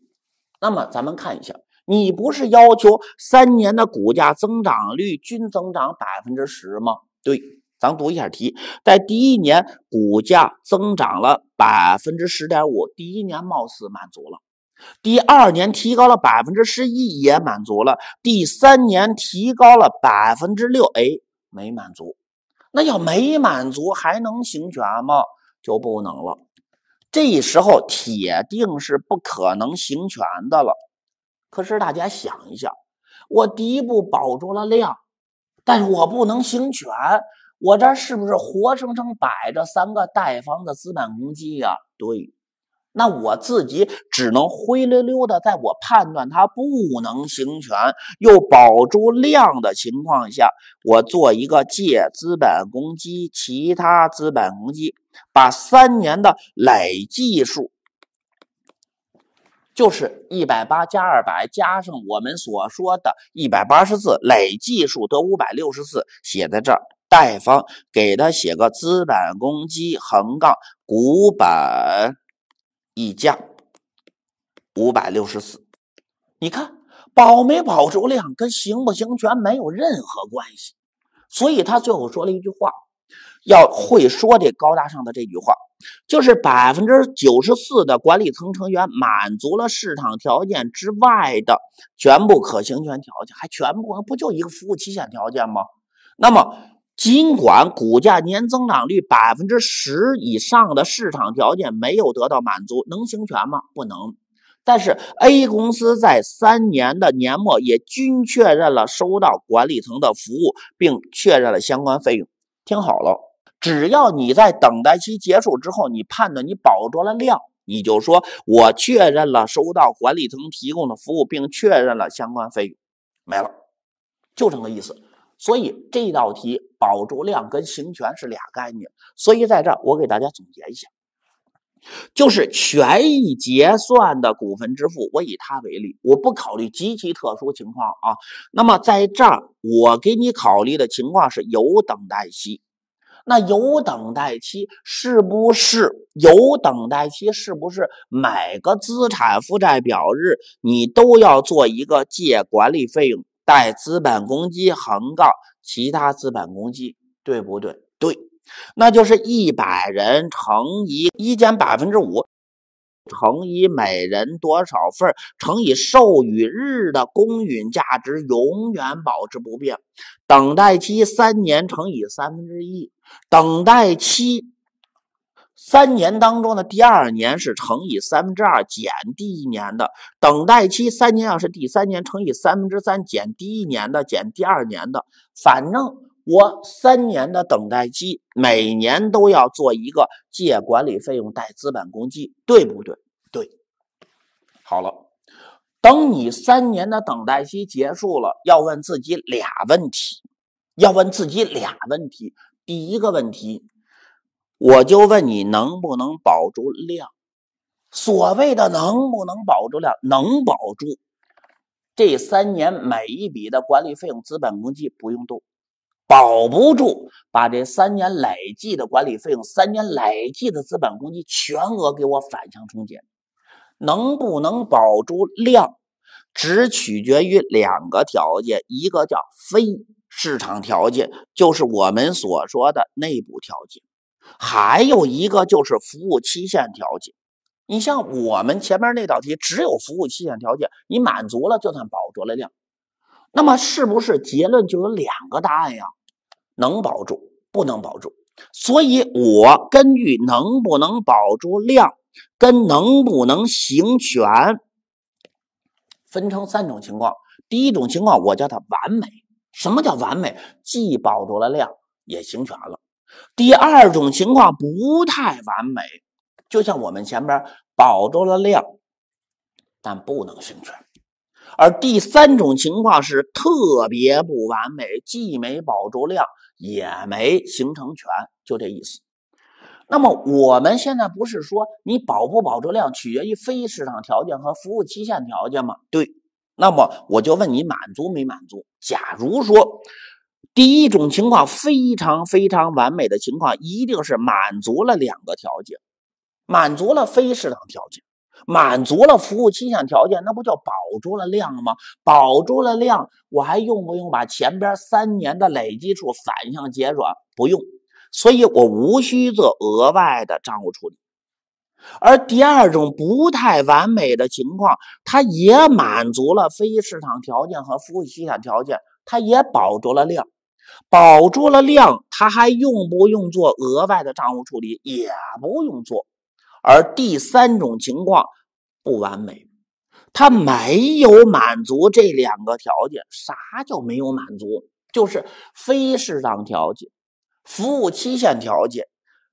那么咱们看一下，你不是要求三年的股价增长率均增长百分之十吗？对，咱读一下题，在第一年股价增长了百分之十点五，第一年貌似满足了；第二年提高了百分之十一，也满足了；第三年提高了百分之六，哎，没满足。那要没满足还能行权吗？就不能了。这时候铁定是不可能行权的了。可是大家想一下，我第一步保住了量，但是我不能行权，我这是不是活生生摆着三个贷方的资本公积呀？对。那我自己只能灰溜溜的，在我判断他不能行权又保住量的情况下，我做一个借资本公积，其他资本公积，把三年的累计数，就是一百八加二百加上我们所说的一百八十四，累计数得五百六十四，写在这儿，贷方给他写个资本公积横杠股本。溢价五百六十四，你看保没保住量，跟行不行权没有任何关系。所以他最后说了一句话，要会说这高大上的这句话，就是百分之九十四的管理层成员满足了市场条件之外的全部可行权条件，还全部不就一个服务期限条件吗？那么。尽管股价年增长率百分之十以上的市场条件没有得到满足，能行权吗？不能。但是 A 公司在三年的年末也均确认了收到管理层的服务，并确认了相关费用。听好了，只要你在等待期结束之后，你判断你保住了量，你就说我确认了收到管理层提供的服务，并确认了相关费用。没了，就这么个意思。所以这道题，保住量跟行权是俩概念。所以在这儿，我给大家总结一下，就是权益结算的股份支付，我以它为例，我不考虑极其特殊情况啊。那么在这儿，我给你考虑的情况是有等待期。那有等待期，是不是有等待期？是不是每个资产负债表日你都要做一个借管理费用？带资本公积，横杠其他资本公积，对不对？对，那就是一百人乘以一减百分之五，乘以每人多少份，乘以授予日的公允价值，永远保持不变。等待期三年，乘以三分之一，等待期。三年当中的第二年是乘以三分之二减第一年的等待期，三年要是第三年乘以三分之三减第一年的减第二年的，反正我三年的等待期每年都要做一个借管理费用贷资本公积，对不对？对，好了，等你三年的等待期结束了，要问自己俩问题，要问自己俩问题，第一个问题。我就问你能不能保住量？所谓的能不能保住量，能保住这三年每一笔的管理费用、资本公积不用动，保不住，把这三年累计的管理费用、三年累计的资本公积全额给我反向冲减。能不能保住量，只取决于两个条件，一个叫非市场条件，就是我们所说的内部条件。还有一个就是服务期限条件，你像我们前面那道题，只有服务期限条件，你满足了就算保住了量。那么是不是结论就有两个答案呀？能保住，不能保住。所以我根据能不能保住量，跟能不能行权，分成三种情况。第一种情况，我叫它完美。什么叫完美？既保住了量，也行权了。第二种情况不太完美，就像我们前面保住了量，但不能形成权；而第三种情况是特别不完美，既没保住量，也没形成权，就这意思。那么我们现在不是说你保不保住量取决于非市场条件和服务期限条件吗？对。那么我就问你满足没满足？假如说。第一种情况非常非常完美的情况，一定是满足了两个条件，满足了非市场条件，满足了服务期限条件，那不叫保住了量吗？保住了量，我还用不用把前边三年的累积数反向结转？不用，所以我无需做额外的账户处理。而第二种不太完美的情况，它也满足了非市场条件和服务期限条件。它也保住了量，保住了量，它还用不用做额外的账务处理？也不用做。而第三种情况不完美，它没有满足这两个条件。啥叫没有满足？就是非适当条件、服务期限条件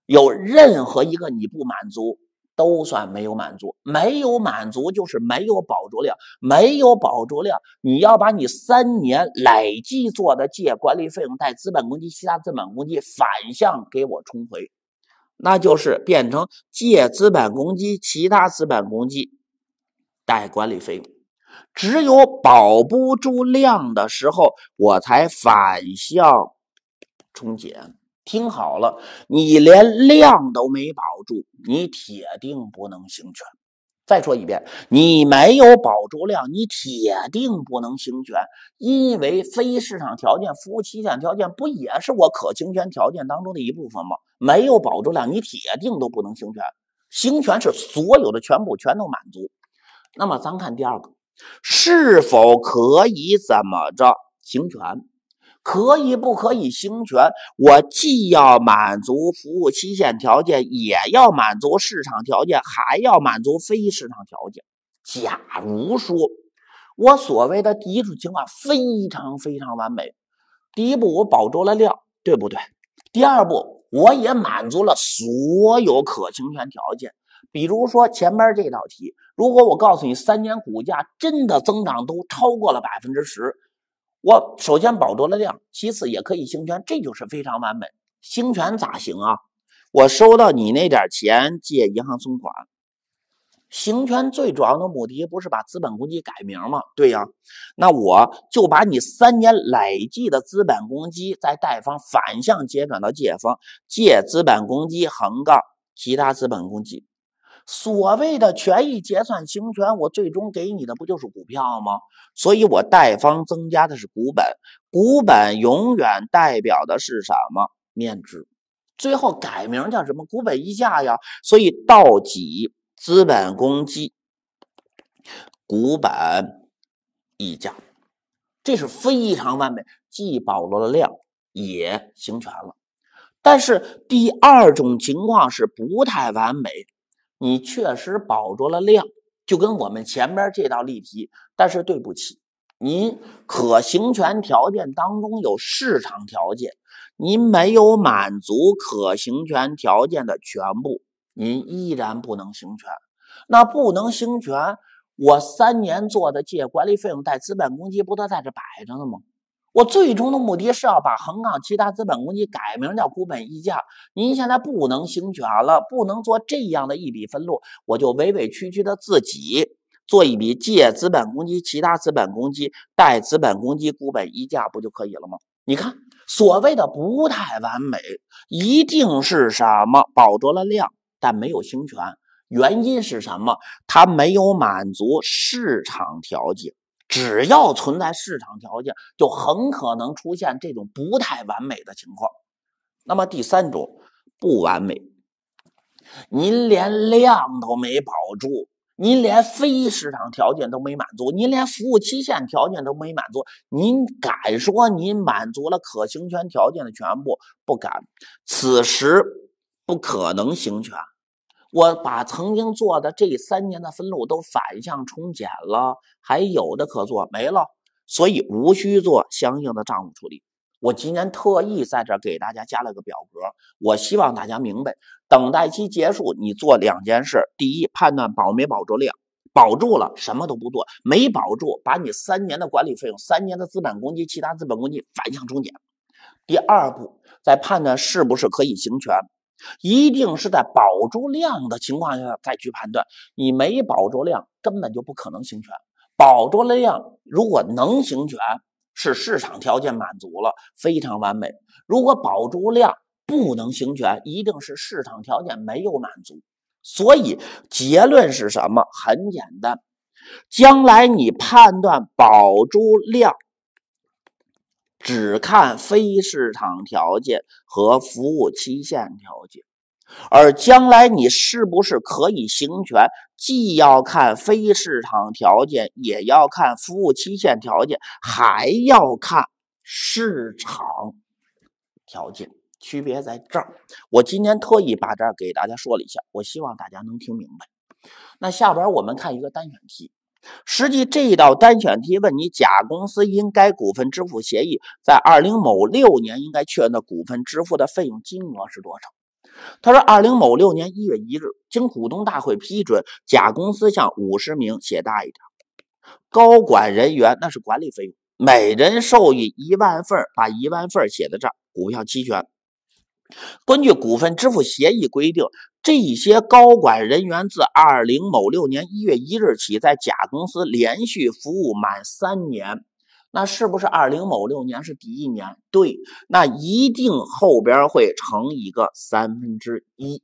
有任何一个你不满足。都算没有满足，没有满足就是没有保住量，没有保住量，你要把你三年累计做的借管理费用带资本公积、其他资本公积反向给我冲回，那就是变成借资本公积、其他资本公积带管理费用。只有保不住量的时候，我才反向冲减。听好了，你连量都没保住，你铁定不能行权。再说一遍，你没有保住量，你铁定不能行权。因为非市场条件、服务期限条件不也是我可行权条件当中的一部分吗？没有保住量，你铁定都不能行权。行权是所有的全部全都满足。那么，咱看第二个，是否可以怎么着行权？可以不可以行权？我既要满足服务期限条件，也要满足市场条件，还要满足非市场条件。假如说，我所谓的第一种情况非常非常完美，第一步我保住了料，对不对？第二步我也满足了所有可行权条件，比如说前边这道题，如果我告诉你三年股价真的增长都超过了百分之十。我首先保多了量，其次也可以行权，这就是非常完美。行权咋行啊？我收到你那点钱，借银行存款。行权最主要的目的不是把资本公积改名吗？对呀，那我就把你三年累计的资本公积在贷方反向结转到借方，借资本公积横杠其他资本公积。所谓的权益结算行权，我最终给你的不就是股票吗？所以，我贷方增加的是股本，股本永远代表的是什么面值？最后改名叫什么股本溢价呀？所以，到几，资本公积、股本溢价，这是非常完美，既保留了量，也行权了。但是，第二种情况是不太完美。你确实保住了量，就跟我们前边这道例题，但是对不起，您可行权条件当中有市场条件，您没有满足可行权条件的全部，您依然不能行权。那不能行权，我三年做的借管理费用贷资本公积，不都在这摆着呢吗？我最终的目的是要把“横杠其他资本公积”改名叫“股本溢价”。您现在不能行权了，不能做这样的一笔分录，我就委委屈屈的自己做一笔借资本公积、其他资本公积、贷资本公积、股本溢价，不就可以了吗？你看，所谓的不太完美，一定是什么保住了量，但没有行权，原因是什么？它没有满足市场条件。只要存在市场条件，就很可能出现这种不太完美的情况。那么第三种不完美，您连量都没保住，您连非市场条件都没满足，您连服务期限条件都没满足，您敢说您满足了可行权条件的全部？不敢，此时不可能行权。我把曾经做的这三年的分录都反向冲减了，还有的可做没了，所以无需做相应的账务处理。我今天特意在这给大家加了个表格，我希望大家明白：等待期结束，你做两件事。第一，判断保没保住量，保住了什么都不做，没保住，把你三年的管理费用、三年的资本公积、其他资本公积反向冲减。第二步，在判断是不是可以行权。一定是在保住量的情况下再去判断，你没保住量根本就不可能行权。保住了量如果能行权，是市场条件满足了，非常完美；如果保住量不能行权，一定是市场条件没有满足。所以结论是什么？很简单，将来你判断保住量。只看非市场条件和服务期限条件，而将来你是不是可以行权，既要看非市场条件，也要看服务期限条件，还要看市场条件。区别在这儿，我今天特意把这儿给大家说了一下，我希望大家能听明白。那下边我们看一个单选题。实际这道单选题问你，甲公司因该股份支付协议，在二零某六年应该确认的股份支付的费用金额是多少？他说，二零某六年一月一日，经股东大会批准，甲公司向五十名写大一点高管人员，那是管理费用，每人授予一万份把一万份写在这儿，股票期权。根据股份支付协议规定。这些高管人员自二零某六年一月一日起，在甲公司连续服务满三年，那是不是二零某六年是第一年？对，那一定后边会乘一个三分之一。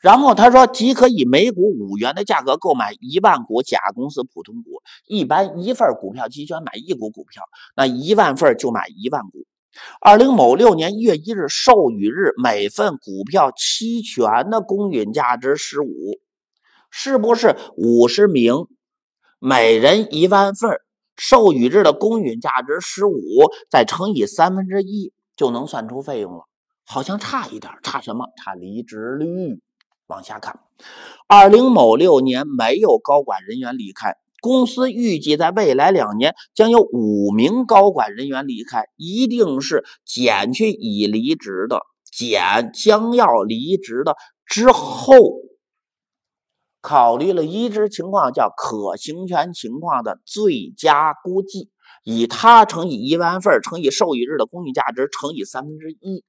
然后他说，即可以每股五元的价格购买一万股甲公司普通股。一般一份股票期权买一股股票，那一万份就买一万股。二零某六年一月一日授予日，每份股票期权的公允价值十五，是不是五十名，每人一万份，授予日的公允价值十五，再乘以三分之一，就能算出费用了。好像差一点，差什么？差离职率。往下看，二零某六年没有高管人员离开。公司预计在未来两年将有五名高管人员离开，一定是减去已离职的，减将要离职的之后，考虑了一职情况叫可行权情况的最佳估计，以它乘以一万份乘以受益日的公允价值乘以三分之一，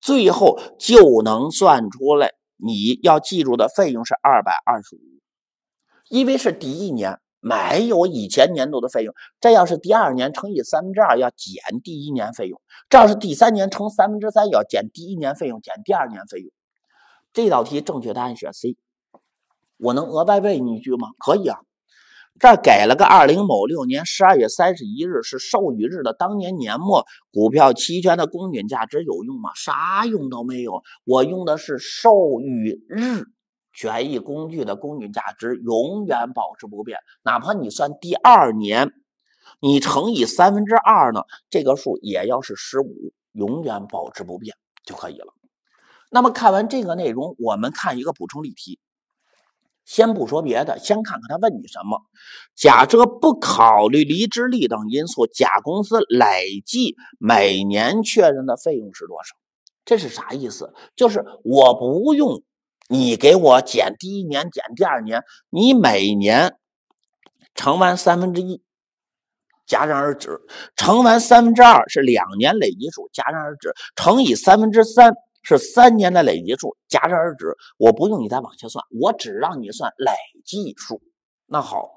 最后就能算出来你要记住的费用是二百二十五，因为是第一年。没有以前年度的费用，这要是第二年乘以三分之二要减第一年费用，这要是第三年乘三分之三要减第一年费用减第二年费用，这道题正确答案选 C。我能额外问你一句吗？可以啊。这给了个二零某六年十二月三十一日是授予日的当年年末股票期权的公允价值有用吗？啥用都没有，我用的是授予日。权益工具的公允价值永远保持不变，哪怕你算第二年，你乘以三分之二呢，这个数也要是十五，永远保持不变就可以了。那么看完这个内容，我们看一个补充例题。先不说别的，先看看他问你什么。假设不考虑离职率等因素，甲公司累计每年确认的费用是多少？这是啥意思？就是我不用。你给我减第一年，减第二年，你每年乘完三分之一，戛然而止；乘完三分之二是两年累积数，戛然而止；乘以三分之三是三年的累积数，戛然而止。我不用你再往下算，我只让你算累计数。那好，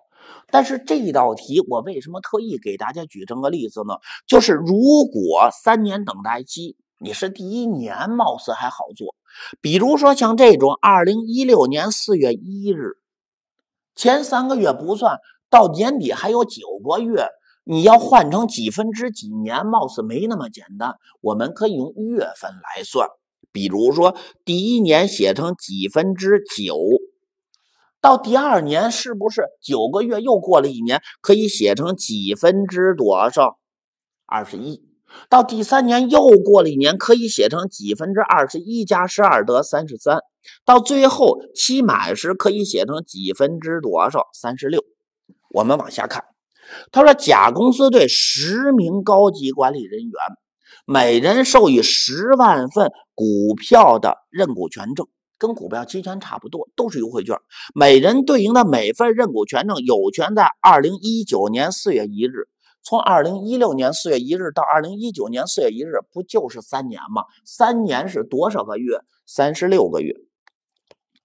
但是这道题我为什么特意给大家举这么个例子呢？就是如果三年等待期，你是第一年，貌似还好做。比如说像这种，二零一六年四月一日，前三个月不算，到年底还有九个月，你要换成几分之几年，貌似没那么简单。我们可以用月份来算，比如说第一年写成几分之九，到第二年是不是九个月又过了一年，可以写成几分之多少？二十一。到第三年又过了一年，可以写成几分之二十一加十二得三十三。到最后期满时，可以写成几分之多少？三十六。我们往下看，他说，甲公司对十名高级管理人员，每人授予十万份股票的认股权证，跟股票期权差不多，都是优惠券。每人对应的每份认股权证，有权在二零一九年四月一日。从二零一六年四月一日到二零一九年四月一日，不就是三年吗？三年是多少个月？三十六个月。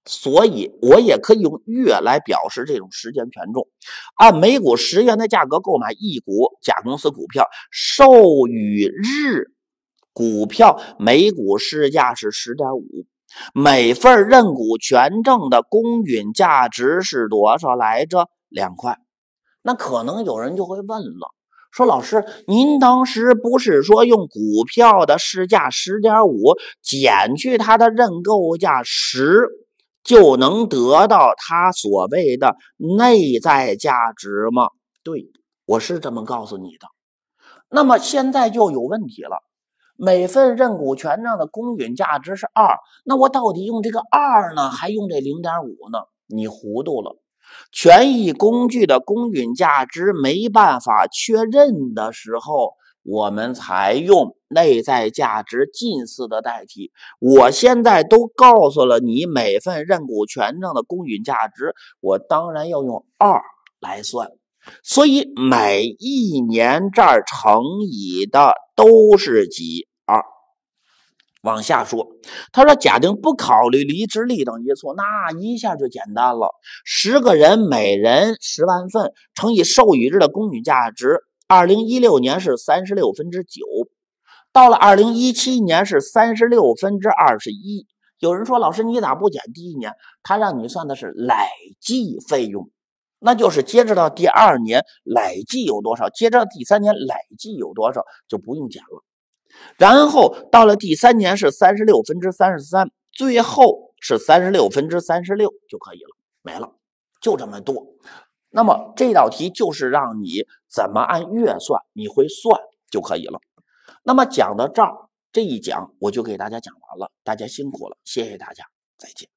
所以我也可以用月来表示这种时间权重。按每股十元的价格购买一股甲公司股票，授予日股票每股市价是十点五，每份认股权证的公允价值是多少来着？两块。那可能有人就会问了。说老师，您当时不是说用股票的市价十点五减去它的认购价十，就能得到它所谓的内在价值吗？对，我是这么告诉你的。那么现在就有问题了，每份认股权证的公允价值是二，那我到底用这个二呢，还用这零点五呢？你糊涂了。权益工具的公允价值没办法确认的时候，我们才用内在价值近似的代替。我现在都告诉了你每份认股权证的公允价值，我当然要用二来算。所以每一年这儿乘以的都是几。往下说，他说：“假定不考虑离职率等因素，那一下就简单了。十个人，每人十万份，乘以授予日的公允价值，二零一六年是三十六分之九，到了二零一七年是三十六分之二十一。”有人说：“老师，你咋不减第一年？”他让你算的是累计费用，那就是截止到第二年累计有多少，截止到第三年累计有多少，就不用减了。然后到了第三年是三十六分之三十三，最后是三十六分之三十六就可以了，没了，就这么多。那么这道题就是让你怎么按月算，你会算就可以了。那么讲到这儿，这一讲我就给大家讲完了，大家辛苦了，谢谢大家，再见。